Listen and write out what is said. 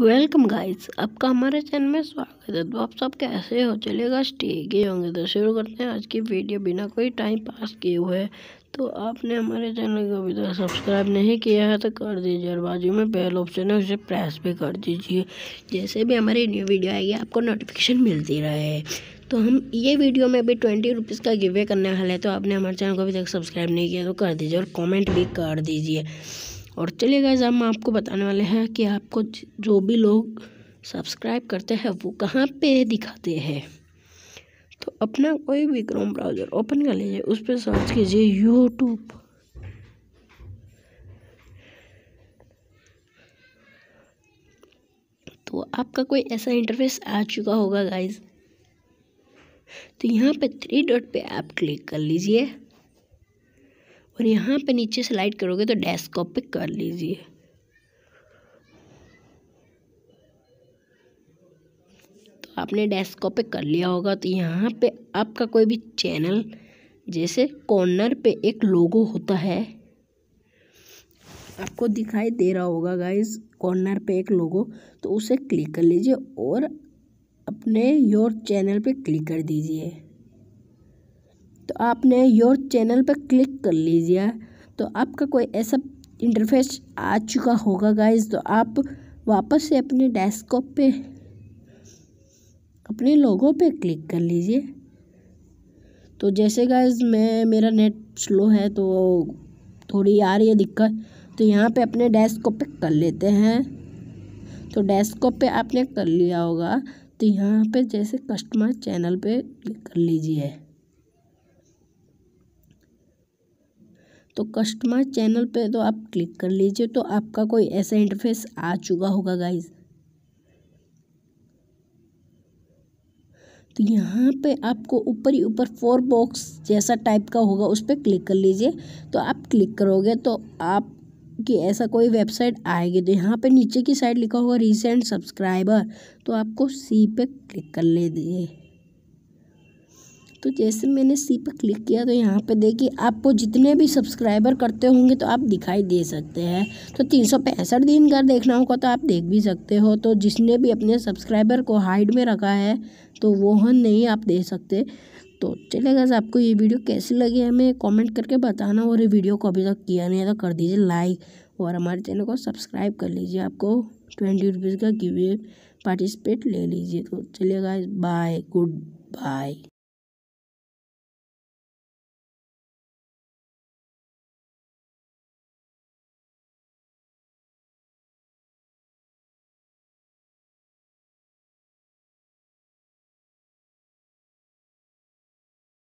welcome guys आपका हमारे channel में स्वागत है तो आप सब कैसे हो चलेगा ठीक ही होंगे तो शुरू करते हैं आज की वीडियो बिना कोई टाइम पास किए हुए तो आपने हमारे चैनल को अभी तक सब्सक्राइब नहीं किया है तो कर दीजिए और बाजू में बेल ऑप्शन है उसे प्रेस भी कर दीजिए जैसे भी हमारी न्यू वीडियो आएगी आपको नोटिफिकेशन मिलती रहे तो हम ये वीडियो में अभी ट्वेंटी रुपीज़ का गिवे करने वाले तो आपने हमारे चैनल को अभी तक सब्सक्राइब नहीं किया तो कर दीजिए और कॉमेंट भी कर दीजिए और चलिए गाइज हम आपको बताने वाले हैं कि आपको जो भी लोग सब्सक्राइब करते हैं वो कहाँ पे दिखाते हैं तो अपना कोई भी क्रोम ब्राउज़र ओपन कर लीजिए उस पर सर्च कीजिए यूट्यूब तो आपका कोई ऐसा इंटरफेस आ चुका होगा गाइज तो यहाँ पे थ्री डॉट पे आप क्लिक कर लीजिए और यहाँ पे नीचे स्लाइड करोगे तो डेस्कटॉप पे कर लीजिए तो आपने डेस्कटॉप कॉप पे कर लिया होगा तो यहाँ पे आपका कोई भी चैनल जैसे कॉर्नर पे एक लोगो होता है आपको दिखाई दे रहा होगा गाइज कॉर्नर पे एक लोगो तो उसे क्लिक कर लीजिए और अपने योर चैनल पे क्लिक कर दीजिए तो आपने योर चैनल पर क्लिक कर लीजिए तो आपका कोई ऐसा इंटरफेस आ चुका होगा गाइज तो आप वापस से अपने डेस्कटॉप पे अपने लोगों पे क्लिक कर लीजिए तो जैसे गाइज मैं मेरा नेट स्लो है तो थोड़ी आ रही है दिक्कत तो यहाँ पे अपने डेस्कटॉप पे कर लेते हैं तो डेस्कटॉप पे आपने कर लिया होगा तो यहाँ पे जैसे कस्टमर चैनल पे कर लीजिए तो कस्टमर चैनल पे तो आप क्लिक कर लीजिए तो आपका कोई ऐसा इंटरफेस आ चुका होगा गाइज तो यहाँ पे आपको ऊपर ही ऊपर फोर बॉक्स जैसा टाइप का होगा उस पर क्लिक कर लीजिए तो आप क्लिक करोगे तो आप कि ऐसा कोई वेबसाइट आएगी तो यहाँ पे नीचे की साइड लिखा होगा रिसेंट सब्सक्राइबर तो आपको सी पे क्लिक कर ले दीजिए तो जैसे मैंने सी पर क्लिक किया तो यहाँ पे देखिए आपको जितने भी सब्सक्राइबर करते होंगे तो आप दिखाई दे सकते हैं तो तीन सौ पैंसठ दिन का देखना होगा तो आप देख भी सकते हो तो जिसने भी अपने सब्सक्राइबर को हाइड में रखा है तो वो हम नहीं आप दे सकते तो चलेगा आपको ये वीडियो कैसी लगी हमें कॉमेंट करके बताना और ये वीडियो को अभी तक किया नहीं है तो कर दीजिए लाइक और हमारे चैनल को सब्सक्राइब कर लीजिए आपको ट्वेंटी रुपीज़ का गिवे पार्टिसिपेट ले लीजिए तो गाइस बाय गुड बाय